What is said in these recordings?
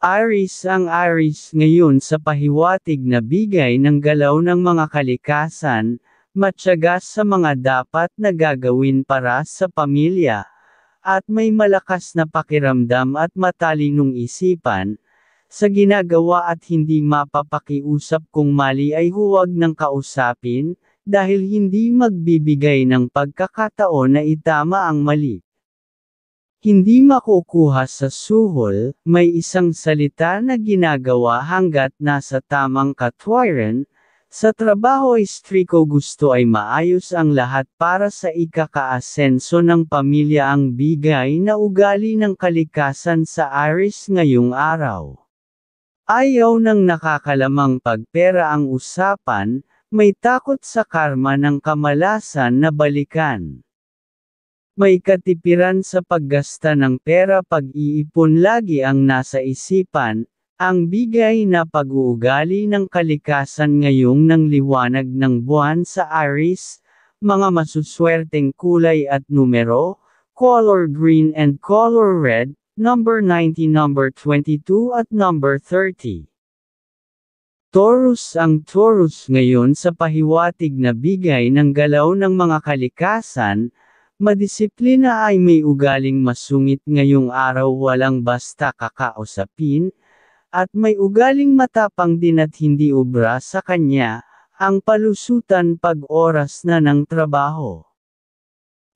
Aris ang Aris ngayon sa pahiwatig na bigay ng galaw ng mga kalikasan, matyagas sa mga dapat na gagawin para sa pamilya, at may malakas na pakiramdam at matalinong isipan, sa ginagawa at hindi mapapakiusap kung mali ay huwag ng kausapin, dahil hindi magbibigay ng pagkakataon na itama ang mali. Hindi makukuha sa suhol, may isang salita na ginagawa hanggat nasa tamang katwiran, sa trabaho istriko gusto ay maayos ang lahat para sa ikakaasenso ng pamilya ang bigay na ugali ng kalikasan sa Aris ngayong araw. Ayaw ng nakakalamang pagpera ang usapan, may takot sa karma ng kamalasan na balikan. May katipiran sa paggasta ng pera pag-iipon lagi ang nasa isipan, ang bigay na pag-uugali ng kalikasan ngayong ng liwanag ng buwan sa Aris, mga masuswerteng kulay at numero, color green and color red, number 90, number 22 at number 30. Taurus ang Taurus ngayon sa pahiwatig na bigay ng galaw ng mga kalikasan, Madisiplina ay may ugaling masungit ngayong araw walang basta kakausapin, at may ugaling matapang din at hindi obra sa kanya, ang palusutan pag oras na ng trabaho.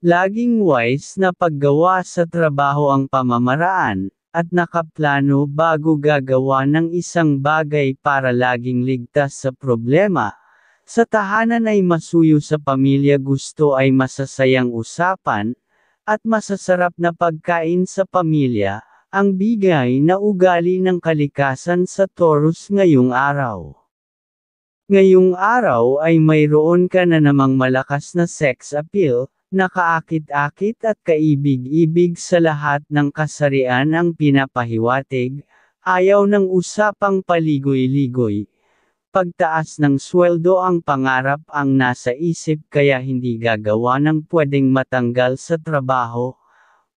Laging wise na paggawa sa trabaho ang pamamaraan, at nakaplano bago gagawa ng isang bagay para laging ligtas sa problema, sa tahanan ay masuyo sa pamilya gusto ay masasayang usapan, at masasarap na pagkain sa pamilya, ang bigay na ugali ng kalikasan sa Taurus ngayong araw. Ngayong araw ay mayroon ka na namang malakas na sex appeal, nakaakit-akit at kaibig-ibig sa lahat ng kasarian ang pinapahiwatig, ayaw ng usapang paligoy-ligoy, Pagtaas ng sweldo ang pangarap ang nasa isip kaya hindi gagawa ng pwedeng matanggal sa trabaho.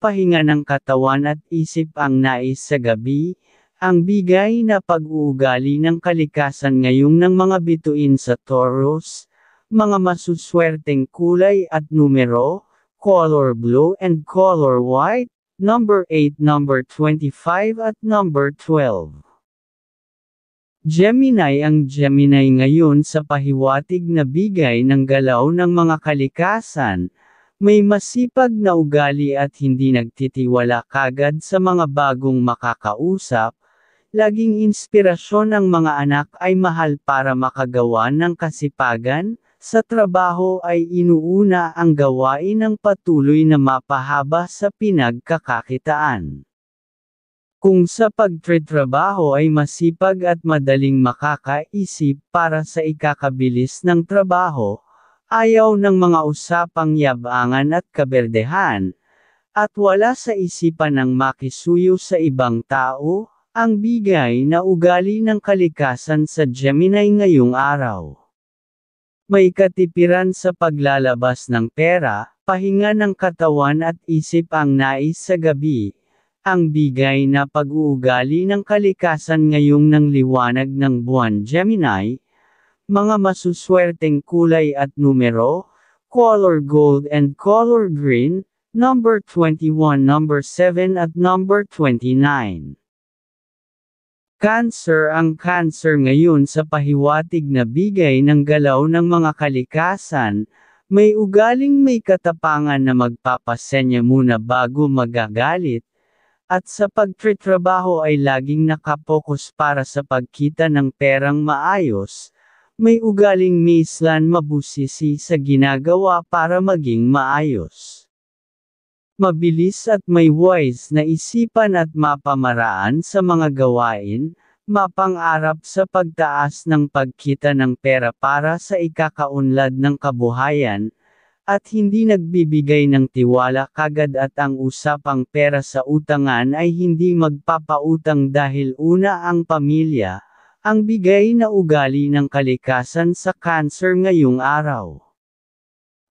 Pahinga ng katawan at isip ang nais sa gabi, ang bigay na pag-uugali ng kalikasan ngayong ng mga bituin sa Taurus, mga masuswerteng kulay at numero, color blue and color white, number 8, number 25 at number 12. Gemini ang Gemini ngayon sa pahiwatig na bigay ng galaw ng mga kalikasan, may masipag na ugali at hindi nagtitiwala kagad sa mga bagong makakausap, laging inspirasyon ng mga anak ay mahal para makagawa ng kasipagan, sa trabaho ay inuuna ang gawain ng patuloy na mapahaba sa pinagkakakitaan. Kung sa pagtretrabaho ay masipag at madaling makakaisip para sa ikakabilis ng trabaho, ayaw ng mga usapang yabangan at kaberdehan, at wala sa isipan ng makisuyo sa ibang tao, ang bigay na ugali ng kalikasan sa Gemini ngayong araw. May katipiran sa paglalabas ng pera, pahinga ng katawan at isip ang nais sa gabi, ang bigay na pag-uugali ng kalikasan ngayong ng liwanag ng buwan Gemini, mga masuswerteng kulay at numero, color gold and color green, number 21, number 7 at number 29. Cancer Ang cancer ngayon sa pahiwatig na bigay ng galaw ng mga kalikasan, may ugaling may katapangan na magpapasenya muna bago magagalit, at sa pagtritrabaho ay laging nakapokus para sa pagkita ng perang maayos, may ugaling mislan mabusisi sa ginagawa para maging maayos. Mabilis at may wise na isipan at mapamaraan sa mga gawain, mapangarap sa pagtaas ng pagkita ng pera para sa ikakaunlad ng kabuhayan, at hindi nagbibigay ng tiwala kagad at ang usapang pera sa utangan ay hindi magpapautang dahil una ang pamilya, ang bigay na ugali ng kalikasan sa cancer ngayong araw.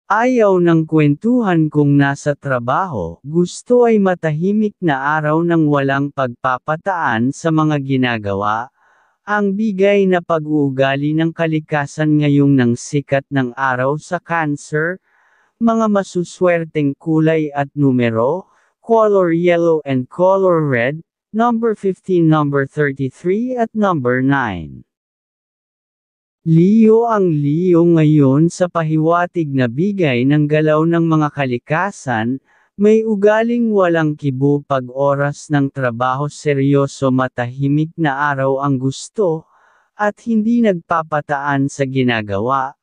Ayaw ng kwentuhan kung nasa trabaho, gusto ay matahimik na araw ng walang pagpapataan sa mga ginagawa, ang bigay na pag-uugali ng kalikasan ngayong nang sikat ng araw sa cancer, mga masuswerteng kulay at numero, color yellow and color red, number 15, number 33 at number 9. Liyo ang liyo ngayon sa pahiwatig na bigay ng galaw ng mga kalikasan, may ugaling walang kibo pag oras ng trabaho seryoso matahimik na araw ang gusto, at hindi nagpapataan sa ginagawa,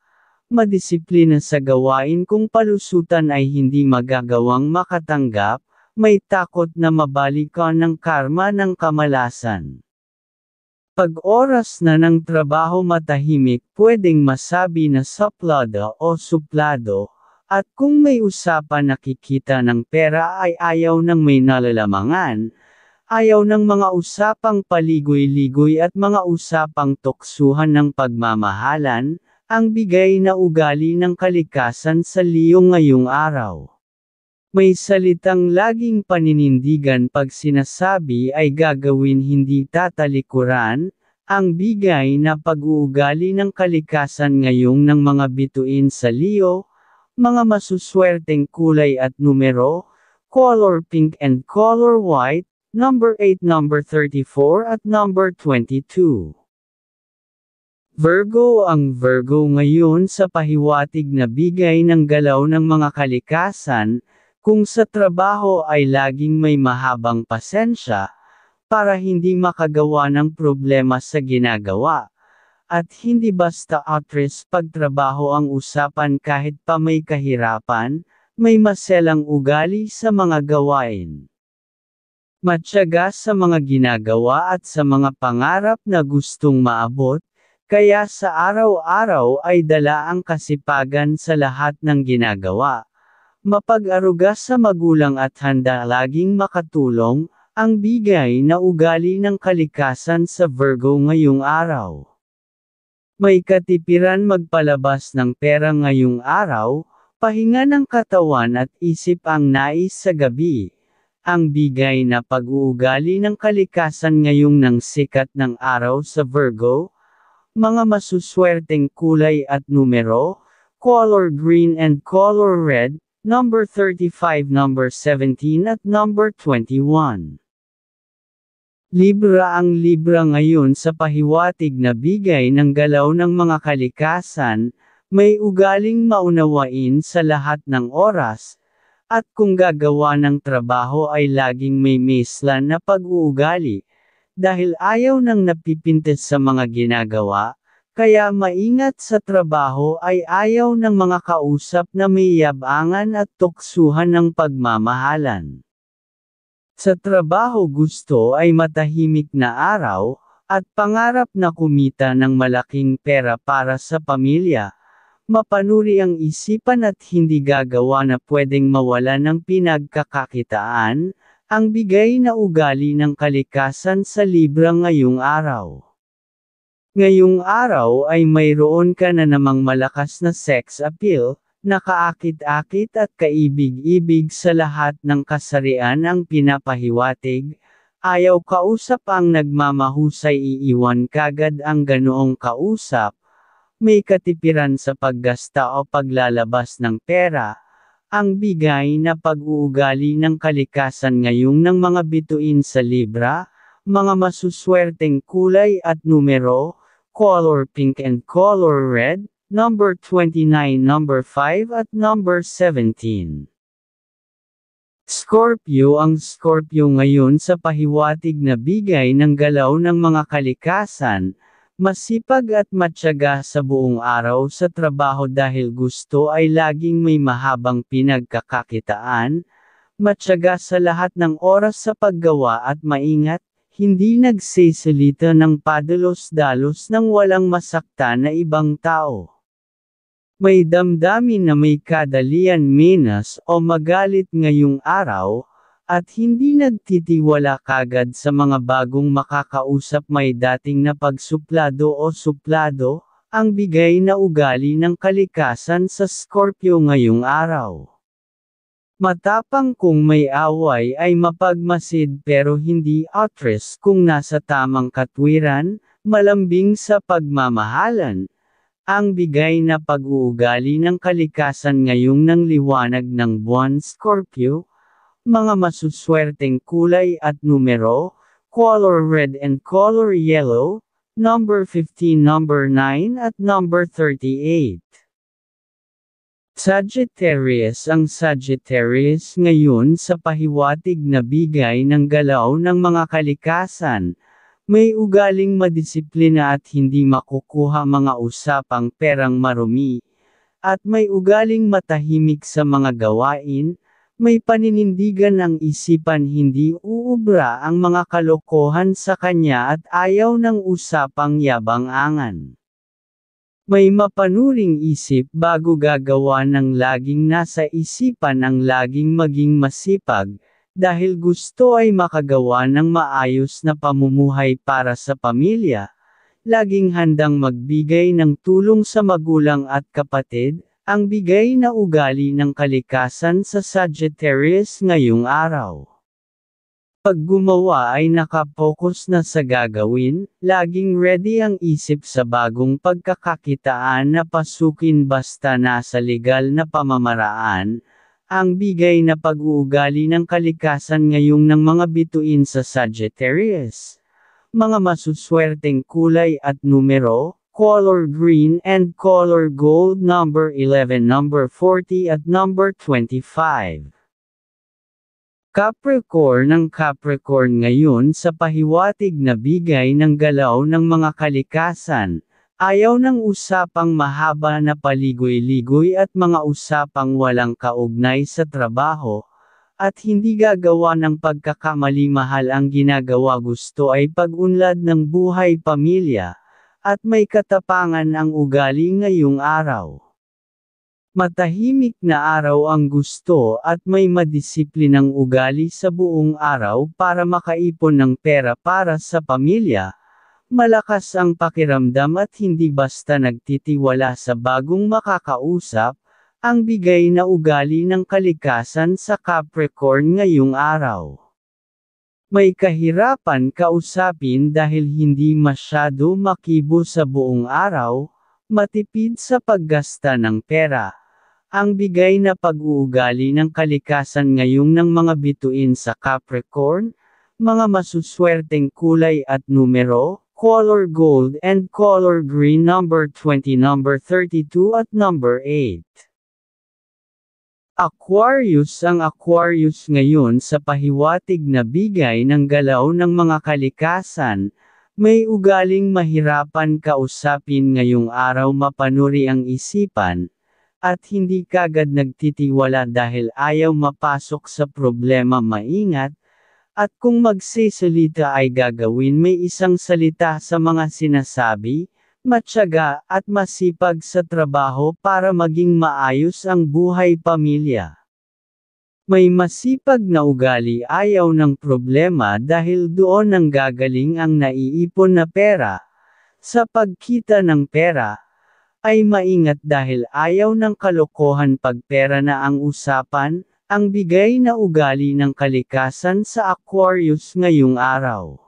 madisiplina sa gawain kung palusutan ay hindi magagawang makatanggap, may takot na mabalikan ng karma ng kamalasan. Pag oras na ng trabaho matahimik pwedeng masabi na suplado o suplado, at kung may usapan nakikita ng pera ay ayaw ng may nalalamangan, ayaw ng mga usapang paligoy-ligoy at mga usapang toksuhan ng pagmamahalan, ang bigay na ugali ng kalikasan sa liyo ngayong araw. May salitang laging paninindigan pag sinasabi ay gagawin hindi tatalikuran, ang bigay na pag-uugali ng kalikasan ngayong ng mga bituin sa liyo, mga masuswerteng kulay at numero, color pink and color white, number 8 number 34 at number 22. Virgo ang Virgo ngayon sa pahiwatig na bigay ng galaw ng mga kalikasan, kung sa trabaho ay laging may mahabang pasensya, para hindi makagawa ng problema sa ginagawa. At hindi basta actress pagtrabaho ang usapan kahit pa may kahirapan, may maselang ugali sa mga gawain. Matyaga sa mga ginagawa at sa mga pangarap na gustong maabot, kaya sa araw-araw ay dala ang kasipagan sa lahat ng ginagawa. Mapag-aruga sa magulang at handa laging makatulong, ang bigay na ugali ng kalikasan sa Virgo ngayong araw. May katipiran magpalabas ng pera ngayong araw, pahinga ng katawan at isip ang nais sa gabi. Ang bigay na pag-uugali ng kalikasan ngayong ng sikat ng araw sa Virgo, mga masuswerteng kulay at numero, color green and color red, number 35, number 17 at number 21. Libra ang Libra ngayon sa pahiwatig na bigay ng galaw ng mga kalikasan, may ugaling maunawain sa lahat ng oras, at kung gagawa ng trabaho ay laging may mesla na pag-uugali, dahil ayaw nang napipintes sa mga ginagawa, kaya maingat sa trabaho ay ayaw ng mga kausap na may yabangan at tuksuhan ng pagmamahalan. Sa trabaho gusto ay matahimik na araw, at pangarap na kumita ng malaking pera para sa pamilya, mapanuri ang isipan at hindi gagawa na pwedeng mawala ng pinagkakakitaan, ang bigay na ugali ng kalikasan sa Libra ngayong araw. Ngayong araw ay mayroon ka na namang malakas na sex appeal, nakaakit-akit at kaibig-ibig sa lahat ng kasarian ang pinapahiwatig, ayaw kausap ang nagmamahusay iiwan kagad ang ganoong kausap, may katipiran sa paggasta o paglalabas ng pera, ang bigay na pag-uugali ng kalikasan ngayong ng mga bituin sa Libra, mga masuswerteng kulay at numero, color pink and color red, number 29, number 5 at number 17. Scorpio Ang Scorpio ngayon sa pahiwatig na bigay ng galaw ng mga kalikasan, Masipag at matyaga sa buong araw sa trabaho dahil gusto ay laging may mahabang pinagkakakitaan, matyaga sa lahat ng oras sa paggawa at maingat, hindi nagsisalita ng padalos-dalos ng walang masaktan na ibang tao. May damdamin na may kadalian minas o magalit ngayong araw, at hindi nagtitiwala kagad sa mga bagong makakausap may dating na pagsuplado o suplado, ang bigay na ugali ng kalikasan sa Scorpio ngayong araw. Matapang kung may away ay mapagmasid pero hindi actress kung nasa tamang katwiran, malambing sa pagmamahalan. Ang bigay na pag-uugali ng kalikasan ngayong ng liwanag ng buwan Scorpio, mga masuswerteng kulay at numero, color red and color yellow, number 15, number 9 at number 38. Sagittarius Ang Sagittarius ngayon sa pahiwatig na bigay ng galaw ng mga kalikasan, may ugaling madisiplina at hindi makukuha mga usapang perang marumi, at may ugaling matahimik sa mga gawain, may paninindigan ang isipan hindi uubra ang mga kalokohan sa kanya at ayaw ng usapang yabang-angan. May mapanuring isip bago gagawa ng laging nasa isipan ang laging maging masipag, dahil gusto ay makagawa ng maayos na pamumuhay para sa pamilya, laging handang magbigay ng tulong sa magulang at kapatid, ang bigay na ugali ng kalikasan sa Sagittarius ngayong araw. Pag gumawa ay nakapokus na sa gagawin, laging ready ang isip sa bagong pagkakakitaan na pasukin basta nasa legal na pamamaraan, ang bigay na pag-uugali ng kalikasan ngayong ng mga bituin sa Sagittarius. Mga masuswerteng kulay at numero, color green and color gold number 11 number 40 at number 25. Capricorn ng Capricorn ngayon sa pahiwatig na bigay ng galaw ng mga kalikasan, ayaw ng usapang mahaba na paligoy-ligoy at mga usapang walang kaugnay sa trabaho, at hindi gagawa ng pagkakamali mahal ang ginagawa gusto ay pag-unlad ng buhay pamilya at may katapangan ang ugali ngayong araw. Matahimik na araw ang gusto at may madisiplinang ugali sa buong araw para makaipon ng pera para sa pamilya. Malakas ang pakiramdam at hindi basta nagtitiwala sa bagong makakausap, ang bigay na ugali ng kalikasan sa Capricorn ngayong araw. May kahirapan kausapin dahil hindi masyado makibo sa buong araw, matipid sa paggasta ng pera. Ang bigay na pag-uugali ng kalikasan ngayong ng mga bituin sa Capricorn, mga masuswerteng kulay at numero, color gold and color green number 20 number 32 at number 8. Aquarius Ang Aquarius ngayon sa pahiwatig na bigay ng galaw ng mga kalikasan, may ugaling mahirapan kausapin ngayong araw mapanuri ang isipan, at hindi kagad nagtitiwala dahil ayaw mapasok sa problema maingat, at kung magsisalita ay gagawin may isang salita sa mga sinasabi, matyaga, at masipag sa trabaho para maging maayos ang buhay pamilya. May masipag na ugali ayaw ng problema dahil doon ang gagaling ang naiipon na pera. Sa pagkita ng pera, ay maingat dahil ayaw ng kalokohan pagpera na ang usapan, ang bigay na ugali ng kalikasan sa Aquarius ngayong araw.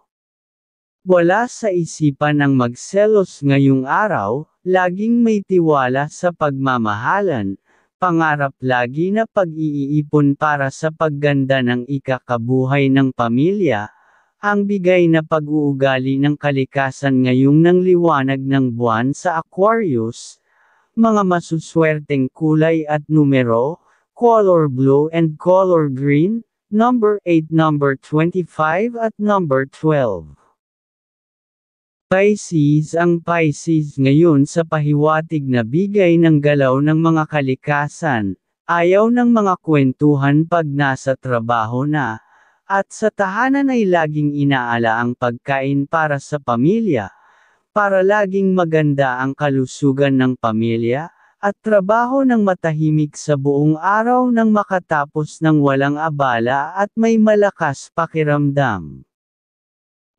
Wala sa isipan ng magselos ngayong araw, laging may tiwala sa pagmamahalan, pangarap lagi na pag-iipon para sa pagganda ng ikakabuhay ng pamilya, ang bigay na pag-uugali ng kalikasan ngayong ng liwanag ng buwan sa Aquarius, mga masuswerteng kulay at numero, color blue and color green, number 8 number 25 at number 12. Pisces Ang Pisces ngayon sa pahiwatig na bigay ng galaw ng mga kalikasan, ayaw ng mga kwentuhan pag nasa trabaho na, at sa tahanan ay laging inaala ang pagkain para sa pamilya, para laging maganda ang kalusugan ng pamilya, at trabaho ng matahimik sa buong araw nang makatapos ng walang abala at may malakas pakiramdam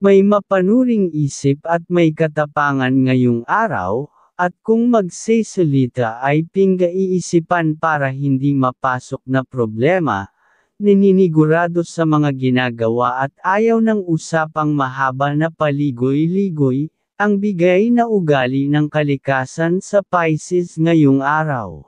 may mapanuring isip at may katapangan ngayong araw, at kung magsesalita ay pinga-iisipan para hindi mapasok na problema, nininigurado sa mga ginagawa at ayaw ng usapang mahaba na paligoy-ligoy, ang bigay na ugali ng kalikasan sa Pisces ngayong araw.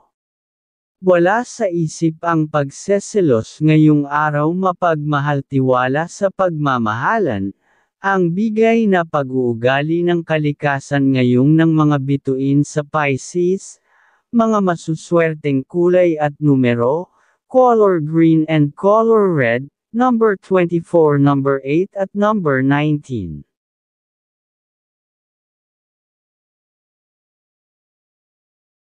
Wala sa isip ang pagseselos ngayong araw mapagmahal tiwala sa pagmamahalan, ang bigay na pag-uugali ng kalikasan ngayong ng mga bituin sa Pisces, mga masuswerteng kulay at numero, color green and color red, number 24, number 8 at number 19.